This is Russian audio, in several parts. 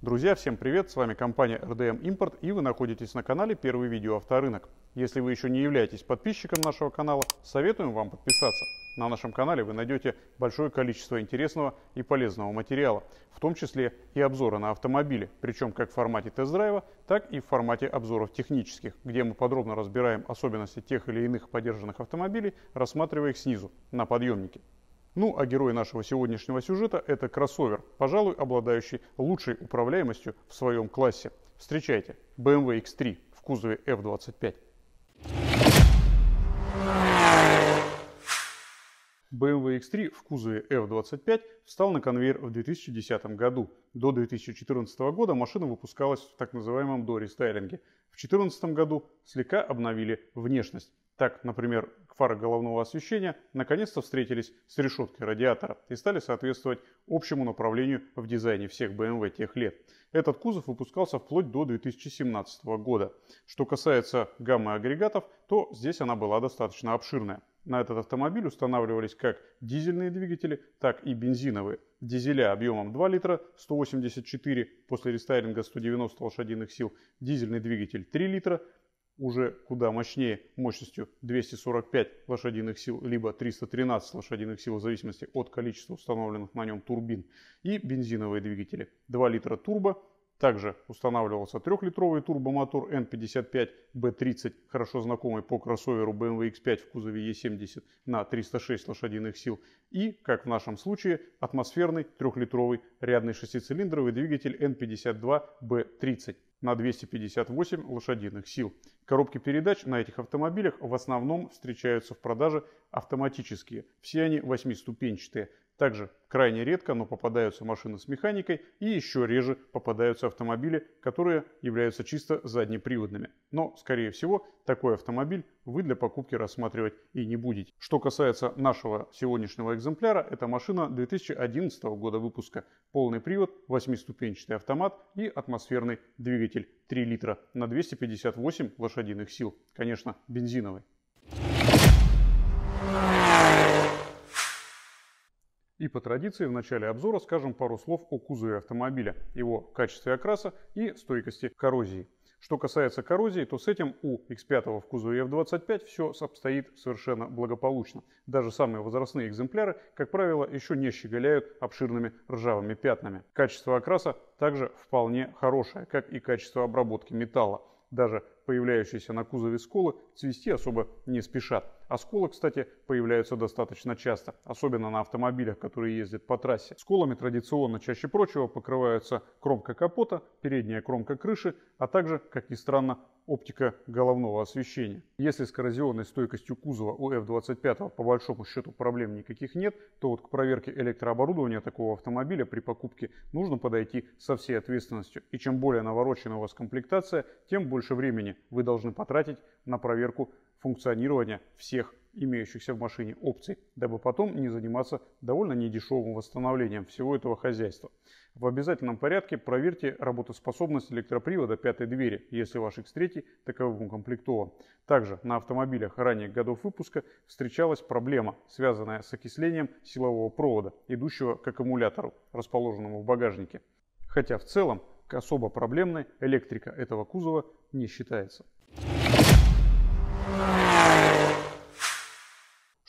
Друзья, всем привет! С вами компания RDM Import и вы находитесь на канале Первый видео авторынок. Если вы еще не являетесь подписчиком нашего канала, советуем вам подписаться. На нашем канале вы найдете большое количество интересного и полезного материала, в том числе и обзоры на автомобили, причем как в формате тест-драйва, так и в формате обзоров технических, где мы подробно разбираем особенности тех или иных подержанных автомобилей, рассматривая их снизу, на подъемнике. Ну а герой нашего сегодняшнего сюжета – это кроссовер, пожалуй, обладающий лучшей управляемостью в своем классе. Встречайте, BMW X3 в кузове F25. BMW X3 в кузове F25 встал на конвейер в 2010 году. До 2014 года машина выпускалась в так называемом дорестайлинге. В 2014 году слегка обновили внешность. Так, например, фары головного освещения наконец-то встретились с решеткой радиатора и стали соответствовать общему направлению в дизайне всех BMW тех лет. Этот кузов выпускался вплоть до 2017 года. Что касается гаммы агрегатов, то здесь она была достаточно обширная. На этот автомобиль устанавливались как дизельные двигатели, так и бензиновые. Дизеля объемом 2 литра, 184 после рестайлинга 190 лошадиных сил, дизельный двигатель 3 литра, уже куда мощнее мощностью 245 лошадиных сил, либо 313 лошадиных сил в зависимости от количества установленных на нем турбин. И бензиновые двигатели 2 литра турбо также устанавливался трехлитровый турбомотор N55B30, хорошо знакомый по кроссоверу BMW X5 в кузове E70 на 306 лошадиных сил и, как в нашем случае, атмосферный трехлитровый рядный шестицилиндровый двигатель N52B30 на 258 лошадиных сил. Коробки передач на этих автомобилях в основном встречаются в продаже автоматические. Все они восьмиступенчатые. Также крайне редко, но попадаются машины с механикой и еще реже попадаются автомобили, которые являются чисто заднеприводными. Но, скорее всего, такой автомобиль вы для покупки рассматривать и не будете. Что касается нашего сегодняшнего экземпляра, это машина 2011 года выпуска. Полный привод, 8-ступенчатый автомат и атмосферный двигатель 3 литра на 258 лошадиных сил. Конечно, бензиновый. И по традиции в начале обзора скажем пару слов о кузове автомобиля, его качестве окраса и стойкости коррозии. Что касается коррозии, то с этим у X5 в кузове F25 все обстоит совершенно благополучно. Даже самые возрастные экземпляры, как правило, еще не щеголяют обширными ржавыми пятнами. Качество окраса также вполне хорошее, как и качество обработки металла даже появляющиеся на кузове сколы, цвести особо не спешат. А сколы, кстати, появляются достаточно часто, особенно на автомобилях, которые ездят по трассе. Сколами традиционно чаще прочего покрываются кромка капота, передняя кромка крыши, а также, как ни странно, оптика головного освещения. Если с коррозионной стойкостью кузова у F-25 по большому счету проблем никаких нет, то вот к проверке электрооборудования такого автомобиля при покупке нужно подойти со всей ответственностью. И чем более наворочена у вас комплектация, тем больше времени вы должны потратить на проверку функционирования всех имеющихся в машине опций, дабы потом не заниматься довольно недешевым восстановлением всего этого хозяйства. В обязательном порядке проверьте работоспособность электропривода пятой двери, если ваш X3 таковым укомплектован. Также на автомобилях ранних годов выпуска встречалась проблема, связанная с окислением силового провода, идущего к аккумулятору, расположенному в багажнике. Хотя в целом к особо проблемной электрика этого кузова не считается.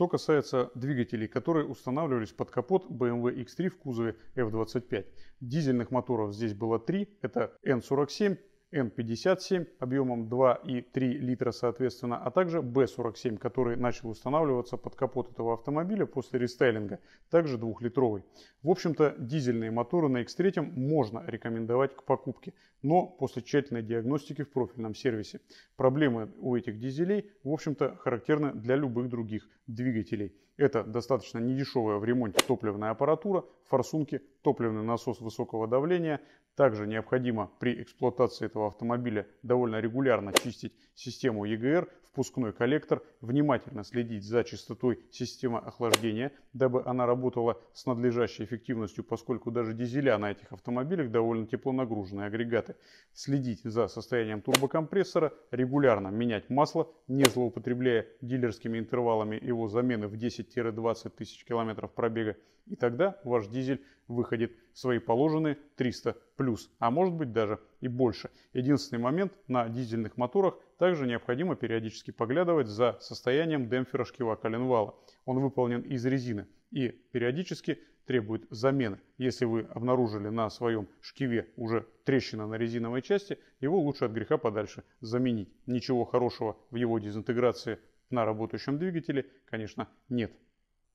Что касается двигателей, которые устанавливались под капот BMW X3 эм в кузове F25. Дизельных моторов здесь было три. Это N47, n 57 объемом 2 и 3 литра соответственно, а также b 47 который начал устанавливаться под капот этого автомобиля после рестайлинга, также двухлитровый. В общем-то, дизельные моторы на X3 можно рекомендовать к покупке, но после тщательной диагностики в профильном сервисе. Проблемы у этих дизелей, в общем-то, характерны для любых других двигателей. Это достаточно недешевая в ремонте топливная аппаратура, форсунки, топливный насос высокого давления, также необходимо при эксплуатации этого автомобиля довольно регулярно чистить систему ЕГР, впускной коллектор, внимательно следить за частотой системы охлаждения, дабы она работала с надлежащей эффективностью, поскольку даже дизеля на этих автомобилях довольно теплонагруженные агрегаты. Следить за состоянием турбокомпрессора, регулярно менять масло, не злоупотребляя дилерскими интервалами его замены в 10-20 тысяч километров пробега, и тогда ваш дизель выходит свои положенные 300 плюс, а может быть даже и больше. Единственный момент, на дизельных моторах также необходимо периодически поглядывать за состоянием демпфера шкива коленвала. Он выполнен из резины и периодически требует замены. Если вы обнаружили на своем шкиве уже трещина на резиновой части, его лучше от греха подальше заменить. Ничего хорошего в его дезинтеграции на работающем двигателе, конечно, нет.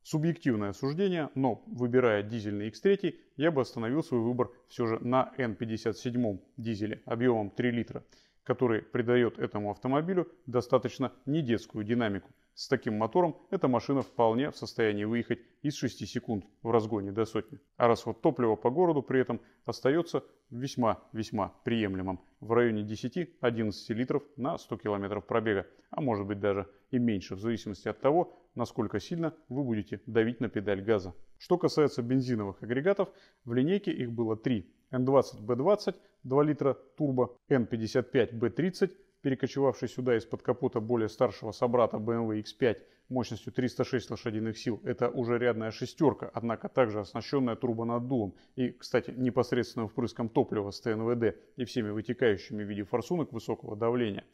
Субъективное суждение, но выбирая дизельный X3, я бы остановил свой выбор все же на N57 дизеле объемом 3 литра, который придает этому автомобилю достаточно недетскую динамику – с таким мотором эта машина вполне в состоянии выехать из 6 секунд в разгоне до сотни. А расход топлива по городу при этом остается весьма-весьма приемлемым. В районе 10-11 литров на 100 км пробега, а может быть даже и меньше, в зависимости от того, насколько сильно вы будете давить на педаль газа. Что касается бензиновых агрегатов, в линейке их было три. N20B20 2 литра турбо, N55B30 перекочевавший сюда из-под капота более старшего собрата BMW X5 эм мощностью 306 лошадиных сил, это уже рядная шестерка, однако также оснащенная турбонаддувом и, кстати, непосредственным впрыском топлива с ТНВД эм и всеми вытекающими в виде форсунок высокого давления,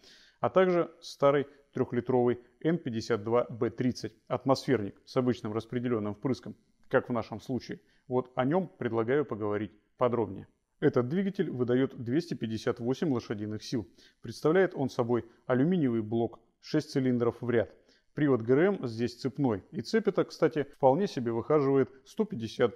а также старый трехлитровый N52B30 атмосферник с обычным распределенным впрыском, как в нашем случае. Вот о нем предлагаю поговорить подробнее. Этот двигатель выдает 258 лошадиных сил. Представляет он собой алюминиевый блок, 6 цилиндров в ряд. Привод ГРМ здесь цепной, и цепь эта, кстати, вполне себе выхаживает 150-200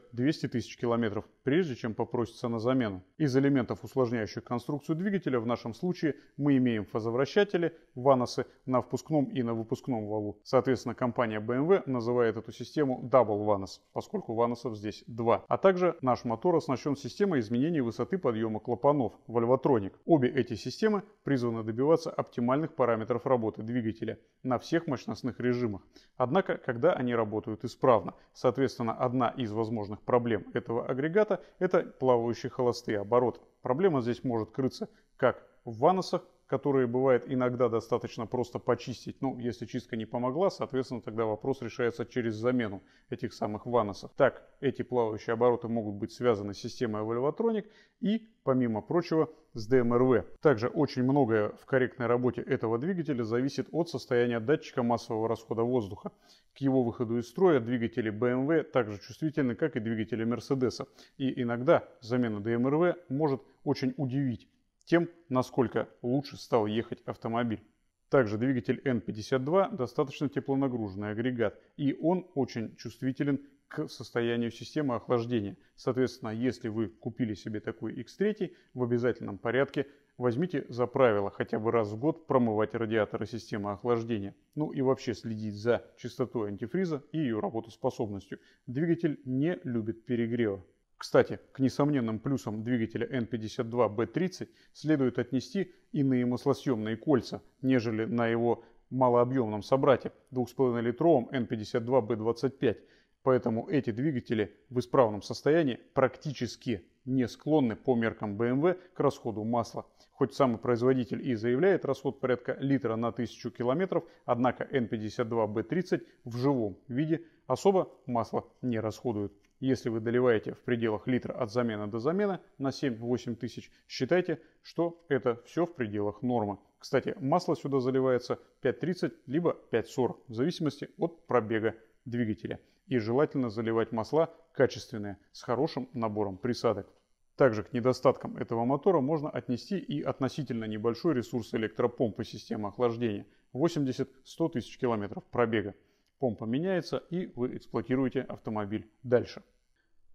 тысяч километров, прежде чем попросится на замену. Из элементов, усложняющих конструкцию двигателя, в нашем случае мы имеем фазовращатели, ваносы на впускном и на выпускном валу. Соответственно, компания BMW эм называет эту систему Double Vanos, поскольку ваносов здесь два. А также наш мотор оснащен системой изменения высоты подъема клапанов, Valvotronic. Обе эти системы призваны добиваться оптимальных параметров работы двигателя на всех мощностях офисных режимах. Однако, когда они работают исправно. Соответственно, одна из возможных проблем этого агрегата – это плавающие холостые обороты. Проблема здесь может крыться как в ваносах, которые бывает иногда достаточно просто почистить. Ну, если чистка не помогла, соответственно, тогда вопрос решается через замену этих самых ваносов. Так, эти плавающие обороты могут быть связаны с системой Valvatronic и, помимо прочего, с ДМРВ. Также очень многое в корректной работе этого двигателя зависит от состояния датчика массового расхода воздуха. К его выходу из строя двигатели BMW также чувствительны, как и двигатели Mercedes. И иногда замена ДМРВ может очень удивить тем, насколько лучше стал ехать автомобиль. Также двигатель N52 достаточно теплонагруженный агрегат, и он очень чувствителен к состоянию системы охлаждения. Соответственно, если вы купили себе такой X3, в обязательном порядке возьмите за правило хотя бы раз в год промывать радиаторы системы охлаждения. Ну и вообще следить за чистотой антифриза и ее работоспособностью. Двигатель не любит перегрева. Кстати, к несомненным плюсам двигателя N52B30 следует отнести иные маслосъемные кольца, нежели на его малообъемном собрате 2,5-литровом N52B25, поэтому эти двигатели в исправном состоянии практически не склонны по меркам BMW к расходу масла. Хоть самый производитель и заявляет расход порядка литра на тысячу километров, однако N52B30 в живом виде особо масло не расходует. Если вы доливаете в пределах литра от замены до замены на 7-8 тысяч, считайте, что это все в пределах нормы. Кстати, масло сюда заливается 5.30 либо 5.40, в зависимости от пробега двигателя. И желательно заливать масла качественные, с хорошим набором присадок. Также к недостаткам этого мотора можно отнести и относительно небольшой ресурс электропомпы системы охлаждения – 80-100 тысяч километров пробега помпа меняется и вы эксплуатируете автомобиль дальше.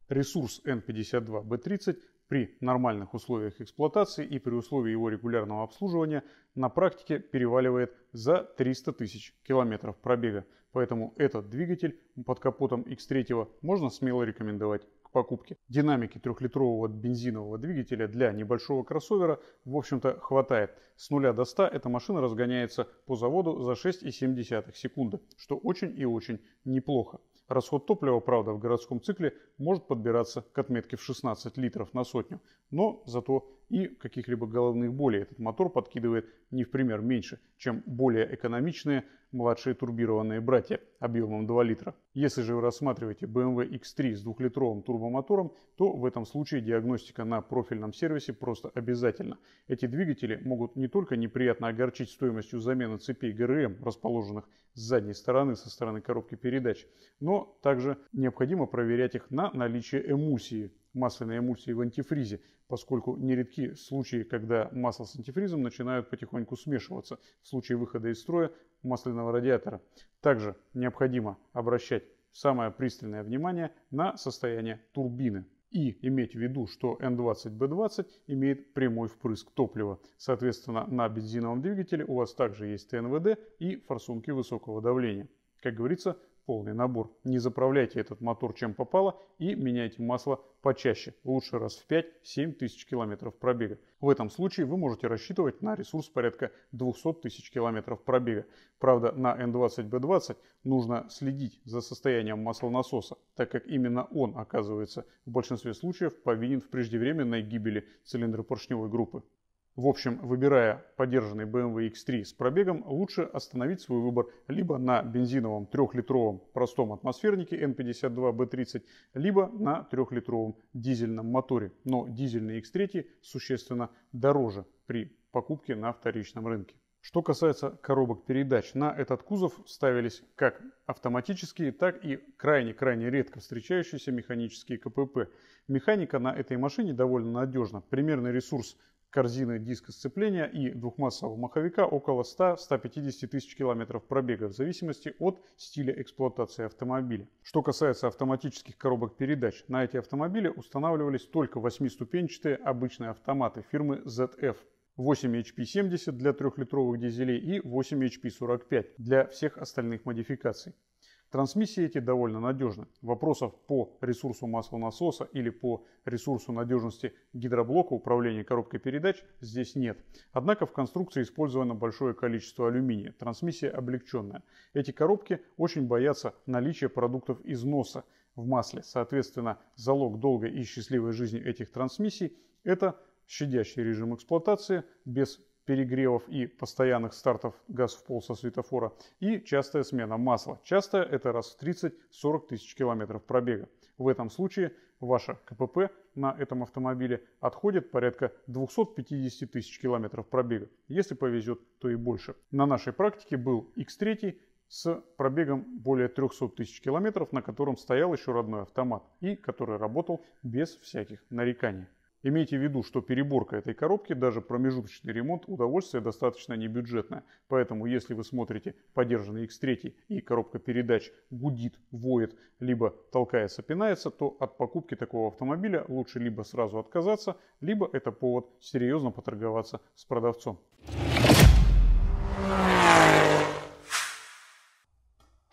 Ресурс N52B30 при нормальных условиях эксплуатации и при условии его регулярного обслуживания на практике переваливает за 300 тысяч километров пробега. Поэтому этот двигатель под капотом X3 можно смело рекомендовать покупки. Динамики трехлитрового бензинового двигателя для небольшого кроссовера, в общем-то, хватает. С 0 до 100 эта машина разгоняется по заводу за 6,7 секунды, что очень и очень неплохо. Расход топлива, правда, в городском цикле может подбираться к отметке в 16 литров на сотню, но зато и каких-либо головных болей. Этот мотор подкидывает не в пример меньше, чем более экономичные младшие турбированные братья объемом 2 литра. Если же вы рассматриваете BMW X3 эм с двухлитровым турбомотором, то в этом случае диагностика на профильном сервисе просто обязательна. Эти двигатели могут не только неприятно огорчить стоимостью замены цепей ГРМ, эм, расположенных с задней стороны, со стороны коробки передач, но также необходимо проверять их на наличие эмульсии, масляной эмульсии в антифризе, поскольку нередки случаи, когда масло с антифризом начинают потихоньку смешиваться в случае выхода из строя масляного радиатора. Также необходимо обращать самое пристальное внимание на состояние турбины. И иметь в виду, что N20B20 имеет прямой впрыск топлива. Соответственно, на бензиновом двигателе у вас также есть ТНВД и форсунки высокого давления. Как говорится, полный набор. Не заправляйте этот мотор чем попало и меняйте масло почаще, лучше раз в 5-7 тысяч километров пробега. В этом случае вы можете рассчитывать на ресурс порядка 200 тысяч километров пробега. Правда, на N20B20 нужно следить за состоянием маслонасоса, так как именно он оказывается в большинстве случаев повинен в преждевременной гибели цилиндропоршневой группы. В общем, выбирая поддержанный BMW X3 с пробегом, лучше остановить свой выбор либо на бензиновом трехлитровом простом атмосфернике N52B30, либо на трехлитровом дизельном моторе. Но дизельный X3 существенно дороже при покупке на вторичном рынке. Что касается коробок передач, на этот кузов ставились как автоматические, так и крайне-крайне редко встречающиеся механические КПП. Механика на этой машине довольно надежна. Примерный ресурс корзины диска сцепления и двухмассового маховика около 100-150 тысяч километров пробега в зависимости от стиля эксплуатации автомобиля. Что касается автоматических коробок передач, на эти автомобили устанавливались только восьмиступенчатые обычные автоматы фирмы ZF. 8 HP70 для трехлитровых дизелей и 8 HP45 для всех остальных модификаций. Трансмиссии эти довольно надежны. Вопросов по ресурсу маслонасоса или по ресурсу надежности гидроблока управления коробкой передач здесь нет. Однако в конструкции использовано большое количество алюминия. Трансмиссия облегченная. Эти коробки очень боятся наличия продуктов износа в масле. Соответственно, залог долгой и счастливой жизни этих трансмиссий – это щадящий режим эксплуатации без перегревов и постоянных стартов газ в пол со светофора и частая смена масла. Часто это раз в 30-40 тысяч километров пробега. В этом случае ваше КПП на этом автомобиле отходит порядка 250 тысяч километров пробега. Если повезет, то и больше. На нашей практике был X3 с пробегом более 300 тысяч километров, на котором стоял еще родной автомат и который работал без всяких нареканий. Имейте в виду, что переборка этой коробки, даже промежуточный ремонт, удовольствие достаточно небюджетное. Поэтому, если вы смотрите подержанный X3 и коробка передач гудит, воет, либо толкается, пинается, то от покупки такого автомобиля лучше либо сразу отказаться, либо это повод серьезно поторговаться с продавцом.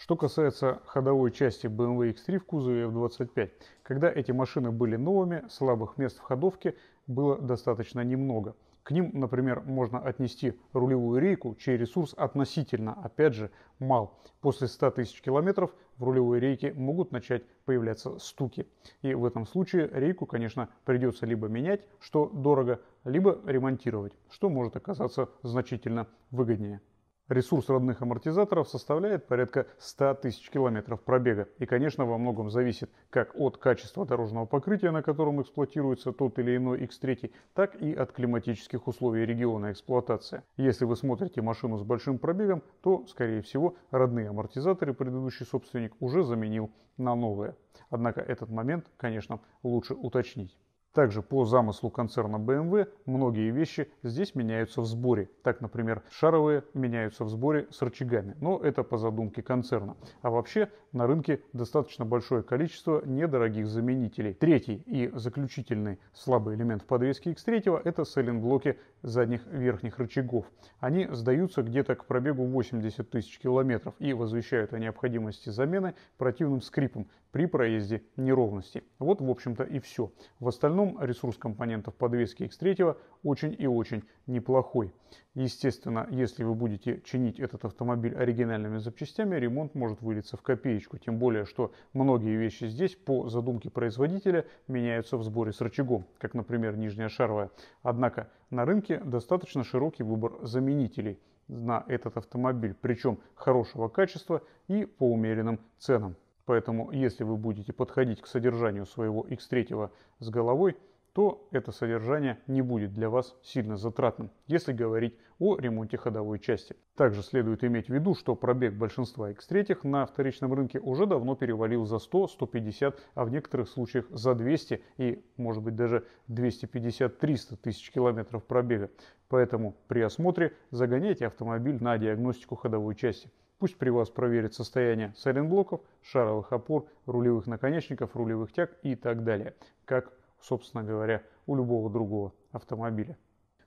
Что касается ходовой части BMW X3 в кузове F25, когда эти машины были новыми, слабых мест в ходовке было достаточно немного. К ним, например, можно отнести рулевую рейку, чей ресурс относительно, опять же, мал. После 100 тысяч километров в рулевой рейке могут начать появляться стуки. И в этом случае рейку, конечно, придется либо менять, что дорого, либо ремонтировать, что может оказаться значительно выгоднее. Ресурс родных амортизаторов составляет порядка 100 тысяч километров пробега и, конечно, во многом зависит как от качества дорожного покрытия, на котором эксплуатируется тот или иной X3, так и от климатических условий региона эксплуатации. Если вы смотрите машину с большим пробегом, то, скорее всего, родные амортизаторы предыдущий собственник уже заменил на новые. Однако этот момент, конечно, лучше уточнить. Также по замыслу концерна BMW многие вещи здесь меняются в сборе. Так, например, шаровые меняются в сборе с рычагами, но это по задумке концерна. А вообще на рынке достаточно большое количество недорогих заменителей. Третий и заключительный слабый элемент в подвеске X3 это блоки задних верхних рычагов. Они сдаются где-то к пробегу 80 тысяч километров и возвещают о необходимости замены противным скрипом при проезде неровности. Вот, в общем-то, и все. В остальном Объем, ресурс компонентов подвески X3 очень и очень неплохой. Естественно, если вы будете чинить этот автомобиль оригинальными запчастями, ремонт может вылиться в копеечку. Тем более, что многие вещи здесь по задумке производителя меняются в сборе с рычагом, как, например, нижняя шаровая. Однако на рынке достаточно широкий выбор заменителей на этот автомобиль, причем хорошего качества и по умеренным ценам. Поэтому, если вы будете подходить к содержанию своего X3 с головой, то это содержание не будет для вас сильно затратным, если говорить о ремонте ходовой части. Также следует иметь в виду, что пробег большинства X3 на вторичном рынке уже давно перевалил за 100, 150, а в некоторых случаях за 200 и может быть даже 250-300 тысяч километров пробега. Поэтому при осмотре загоняйте автомобиль на диагностику ходовой части. Пусть при вас проверит состояние сайлентблоков, шаровых опор, рулевых наконечников, рулевых тяг и так далее, как, собственно говоря, у любого другого автомобиля.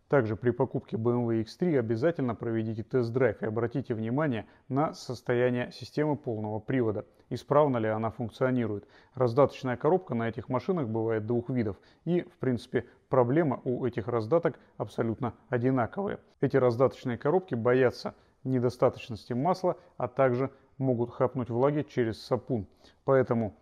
Также при покупке BMW X3 эм обязательно проведите тест-драйв и обратите внимание на состояние системы полного привода. Исправно ли она функционирует? Раздаточная коробка на этих машинах бывает двух видов. И, в принципе, проблема у этих раздаток абсолютно одинаковые. Эти раздаточные коробки боятся недостаточности масла, а также могут хапнуть влаги через сапун. Поэтому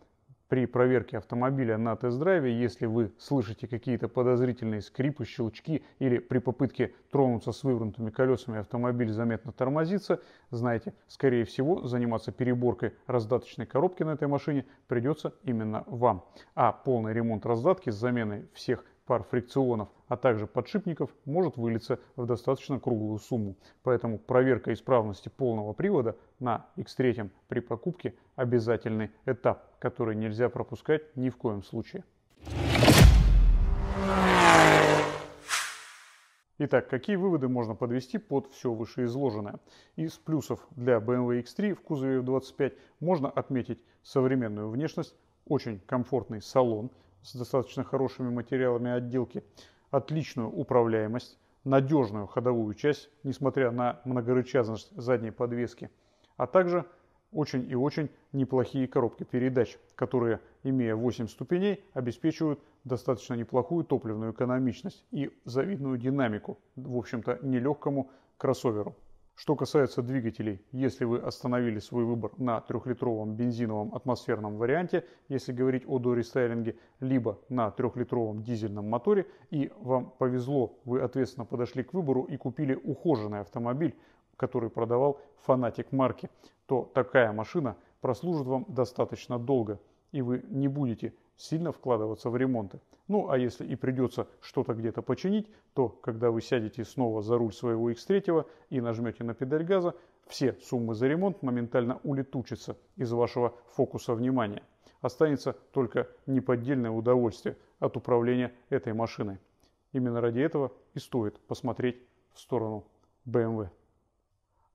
при проверке автомобиля на тест-драйве, если вы слышите какие-то подозрительные скрипы, щелчки или при попытке тронуться с вывернутыми колесами автомобиль заметно тормозится, знайте, скорее всего, заниматься переборкой раздаточной коробки на этой машине придется именно вам. А полный ремонт раздатки с заменой всех пар фрикционов, а также подшипников может вылиться в достаточно круглую сумму. Поэтому проверка исправности полного привода на X3 при покупке обязательный этап, который нельзя пропускать ни в коем случае. Итак, какие выводы можно подвести под все вышеизложенное? Из плюсов для BMW X3 в кузове 25 можно отметить современную внешность, очень комфортный салон – с достаточно хорошими материалами отделки отличную управляемость, надежную ходовую часть, несмотря на многорычажность задней подвески, а также очень и очень неплохие коробки передач, которые, имея 8 ступеней, обеспечивают достаточно неплохую топливную экономичность и завидную динамику, в общем-то, нелегкому кроссоверу. Что касается двигателей, если вы остановили свой выбор на трехлитровом бензиновом атмосферном варианте, если говорить о дорестайлинге, либо на трехлитровом дизельном моторе, и вам повезло, вы ответственно подошли к выбору и купили ухоженный автомобиль, который продавал фанатик марки, то такая машина прослужит вам достаточно долго, и вы не будете сильно вкладываться в ремонты. Ну а если и придется что-то где-то починить, то когда вы сядете снова за руль своего X3 и нажмете на педаль газа, все суммы за ремонт моментально улетучатся из вашего фокуса внимания. Останется только неподдельное удовольствие от управления этой машиной. Именно ради этого и стоит посмотреть в сторону BMW.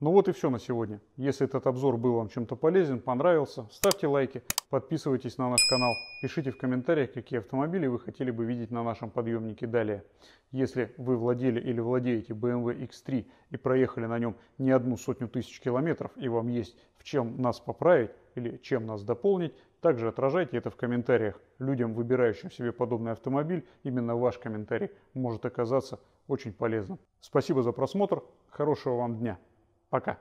Ну вот и все на сегодня. Если этот обзор был вам чем-то полезен, понравился, ставьте лайки, подписывайтесь на наш канал, пишите в комментариях, какие автомобили вы хотели бы видеть на нашем подъемнике далее. Если вы владели или владеете BMW X3 и проехали на нем не одну сотню тысяч километров и вам есть в чем нас поправить или чем нас дополнить, также отражайте это в комментариях. Людям, выбирающим себе подобный автомобиль, именно ваш комментарий может оказаться очень полезным. Спасибо за просмотр, хорошего вам дня! Пока.